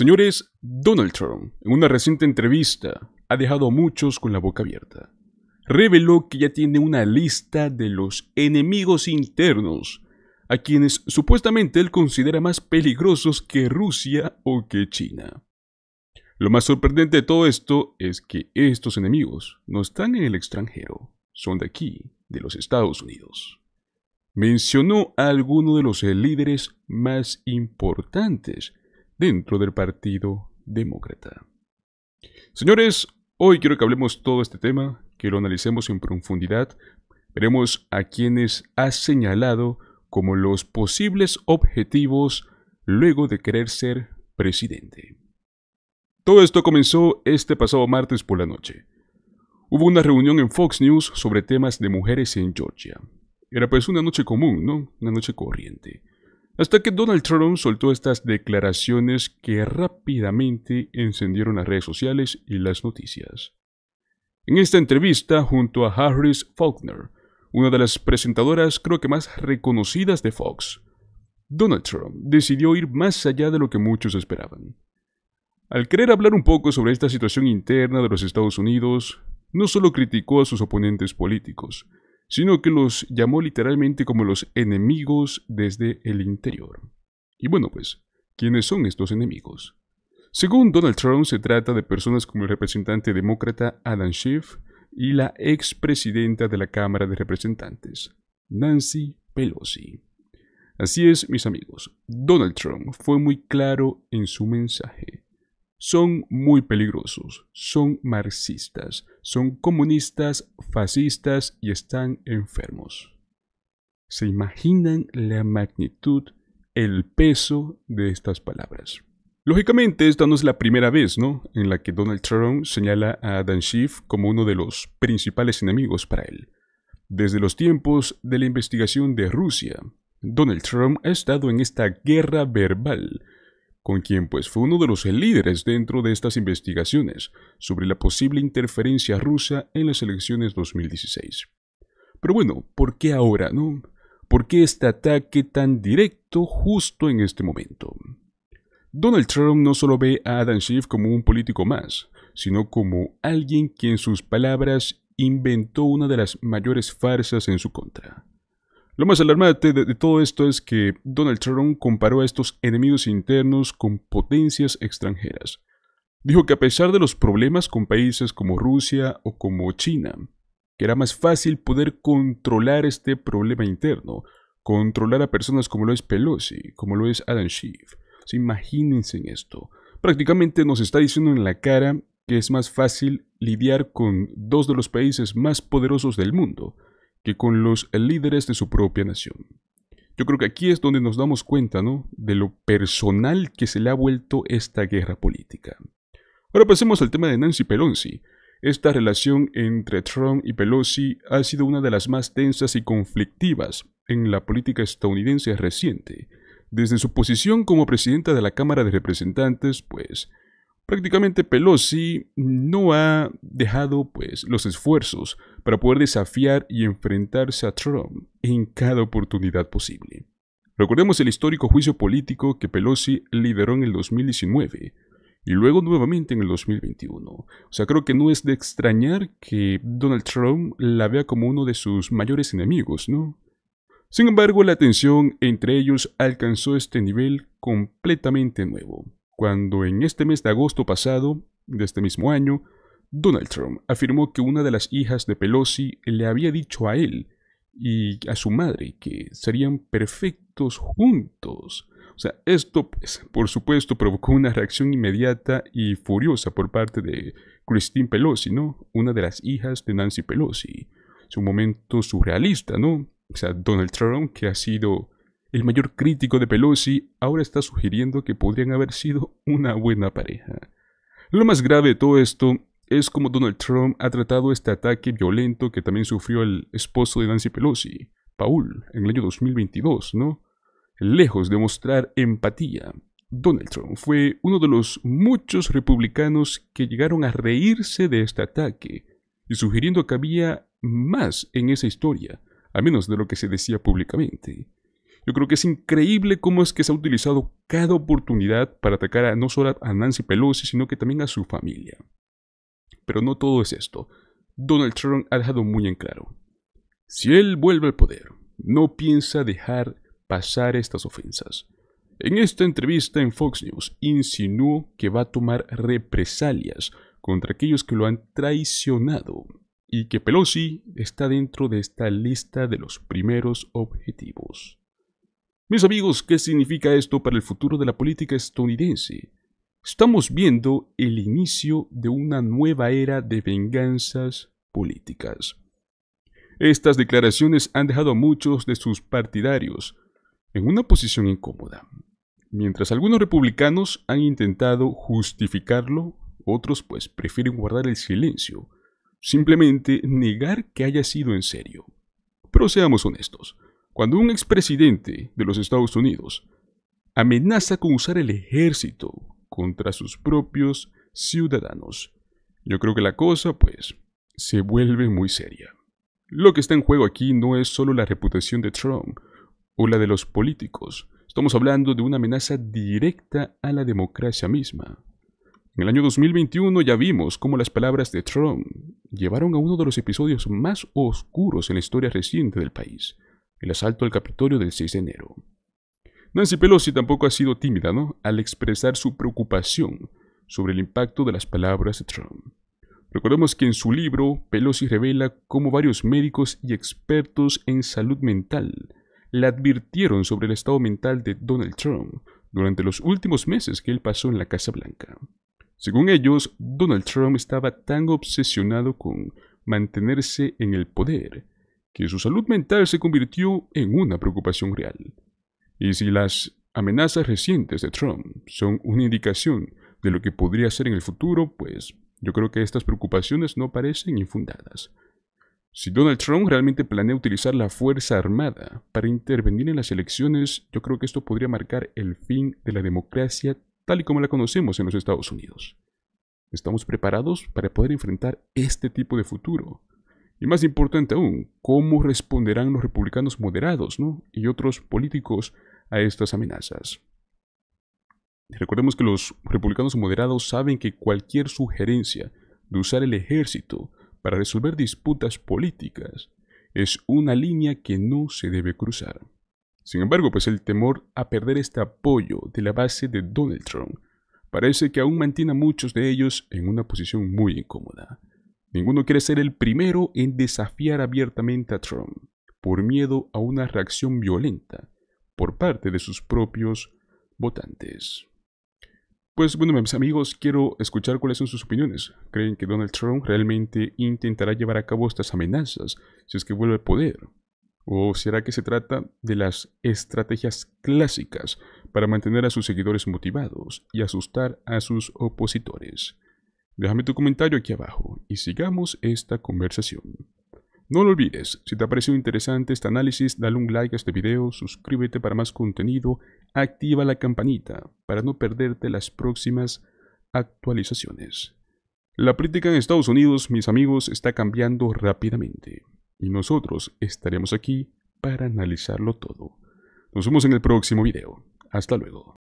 Señores, Donald Trump, en una reciente entrevista, ha dejado a muchos con la boca abierta. Reveló que ya tiene una lista de los enemigos internos, a quienes supuestamente él considera más peligrosos que Rusia o que China. Lo más sorprendente de todo esto es que estos enemigos no están en el extranjero, son de aquí, de los Estados Unidos. Mencionó a alguno de los líderes más importantes dentro del Partido Demócrata. Señores, hoy quiero que hablemos todo este tema, que lo analicemos en profundidad. Veremos a quienes ha señalado como los posibles objetivos luego de querer ser presidente. Todo esto comenzó este pasado martes por la noche. Hubo una reunión en Fox News sobre temas de mujeres en Georgia. Era pues una noche común, ¿no? Una noche corriente. Hasta que Donald Trump soltó estas declaraciones que rápidamente encendieron las redes sociales y las noticias. En esta entrevista, junto a Harris Faulkner, una de las presentadoras creo que más reconocidas de Fox, Donald Trump decidió ir más allá de lo que muchos esperaban. Al querer hablar un poco sobre esta situación interna de los Estados Unidos, no solo criticó a sus oponentes políticos, sino que los llamó literalmente como los enemigos desde el interior. Y bueno, pues, ¿quiénes son estos enemigos? Según Donald Trump, se trata de personas como el representante demócrata Adam Schiff y la expresidenta de la Cámara de Representantes, Nancy Pelosi. Así es, mis amigos, Donald Trump fue muy claro en su mensaje son muy peligrosos, son marxistas, son comunistas, fascistas y están enfermos. ¿Se imaginan la magnitud, el peso de estas palabras? Lógicamente, esta no es la primera vez, ¿no?, en la que Donald Trump señala a Dan Schiff como uno de los principales enemigos para él. Desde los tiempos de la investigación de Rusia, Donald Trump ha estado en esta guerra verbal con quien pues fue uno de los líderes dentro de estas investigaciones sobre la posible interferencia rusa en las elecciones 2016. Pero bueno, ¿por qué ahora, no? ¿Por qué este ataque tan directo justo en este momento? Donald Trump no solo ve a Adam Schiff como un político más, sino como alguien que en sus palabras inventó una de las mayores farsas en su contra. Lo más alarmante de, todo esto es que Donald Trump comparó a estos enemigos internos con potencias extranjeras. Dijo que a pesar de los problemas con países como Rusia o como China, que era más fácil poder controlar este problema interno, controlar a personas como lo es Pelosi, como lo es Adam Schiff. Pues imagínense en esto. Prácticamente nos está diciendo en la cara que es más fácil lidiar con dos de los países más poderosos del mundo, que con los líderes de su propia nación. Yo creo que aquí es donde nos damos cuenta, ¿no? De lo personal que se le ha vuelto esta guerra política. Ahora pasemos al tema de Nancy Pelosi. Esta relación entre Trump y Pelosi ha sido una de las más tensas y conflictivas en la política estadounidense reciente. Desde su posición como presidenta de la Cámara de Representantes, pues prácticamente Pelosi no ha dejado pues los esfuerzos para poder desafiar y enfrentarse a Trump en cada oportunidad posible. Recordemos el histórico juicio político que Pelosi lideró en el 2019 y luego nuevamente en el 2021. O sea, creo que no es de extrañar que Donald Trump la vea como uno de sus mayores enemigos, ¿no? Sin embargo, la tensión entre ellos alcanzó este nivel completamente nuevo, cuando en este mes de agosto pasado, de este mismo año, Donald Trump afirmó que una de las hijas de Pelosi le había dicho a él y a su madre que serían perfectos juntos. O sea, esto, pues, por supuesto, provocó una reacción inmediata y furiosa por parte de Christine Pelosi, ¿no? Una de las hijas de Nancy Pelosi. Es un momento surrealista, ¿no? O sea, Donald Trump, que ha sido el mayor crítico de Pelosi, ahora está sugiriendo que podrían haber sido una buena pareja. Lo más grave de todo esto es como Donald Trump ha tratado este ataque violento que también sufrió el esposo de Nancy Pelosi, Paul, en el año 2022, ¿no? Lejos de mostrar empatía, Donald Trump fue uno de los muchos republicanos que llegaron a reírse de este ataque, y sugiriendo que había más en esa historia, a menos de lo que se decía públicamente. Yo creo que es increíble cómo es que se ha utilizado cada oportunidad para atacar no solo a Nancy Pelosi, sino que también a su familia pero no todo es esto. Donald Trump ha dejado muy en claro. Si él vuelve al poder, no piensa dejar pasar estas ofensas. En esta entrevista en Fox News insinuó que va a tomar represalias contra aquellos que lo han traicionado y que Pelosi está dentro de esta lista de los primeros objetivos. Mis amigos, ¿qué significa esto para el futuro de la política estadounidense? estamos viendo el inicio de una nueva era de venganzas políticas. Estas declaraciones han dejado a muchos de sus partidarios en una posición incómoda. Mientras algunos republicanos han intentado justificarlo, otros pues prefieren guardar el silencio, simplemente negar que haya sido en serio. Pero seamos honestos, cuando un expresidente de los Estados Unidos amenaza con usar el ejército contra sus propios ciudadanos. Yo creo que la cosa, pues, se vuelve muy seria. Lo que está en juego aquí no es solo la reputación de Trump o la de los políticos, estamos hablando de una amenaza directa a la democracia misma. En el año 2021 ya vimos cómo las palabras de Trump llevaron a uno de los episodios más oscuros en la historia reciente del país, el asalto al Capitolio del 6 de enero. Nancy Pelosi tampoco ha sido tímida ¿no? al expresar su preocupación sobre el impacto de las palabras de Trump. Recordemos que en su libro, Pelosi revela cómo varios médicos y expertos en salud mental le advirtieron sobre el estado mental de Donald Trump durante los últimos meses que él pasó en la Casa Blanca. Según ellos, Donald Trump estaba tan obsesionado con mantenerse en el poder que su salud mental se convirtió en una preocupación real. Y si las amenazas recientes de Trump son una indicación de lo que podría ser en el futuro, pues yo creo que estas preocupaciones no parecen infundadas. Si Donald Trump realmente planea utilizar la Fuerza Armada para intervenir en las elecciones, yo creo que esto podría marcar el fin de la democracia tal y como la conocemos en los Estados Unidos. Estamos preparados para poder enfrentar este tipo de futuro. Y más importante aún, cómo responderán los republicanos moderados ¿no? y otros políticos a estas amenazas. Recordemos que los republicanos moderados saben que cualquier sugerencia de usar el ejército para resolver disputas políticas es una línea que no se debe cruzar. Sin embargo, pues el temor a perder este apoyo de la base de Donald Trump parece que aún mantiene a muchos de ellos en una posición muy incómoda. Ninguno quiere ser el primero en desafiar abiertamente a Trump, por miedo a una reacción violenta por parte de sus propios votantes. Pues bueno, mis amigos, quiero escuchar cuáles son sus opiniones. ¿Creen que Donald Trump realmente intentará llevar a cabo estas amenazas si es que vuelve al poder? ¿O será que se trata de las estrategias clásicas para mantener a sus seguidores motivados y asustar a sus opositores? Déjame tu comentario aquí abajo y sigamos esta conversación. No lo olvides, si te ha parecido interesante este análisis, dale un like a este video, suscríbete para más contenido, activa la campanita para no perderte las próximas actualizaciones. La política en Estados Unidos, mis amigos, está cambiando rápidamente y nosotros estaremos aquí para analizarlo todo. Nos vemos en el próximo video. Hasta luego.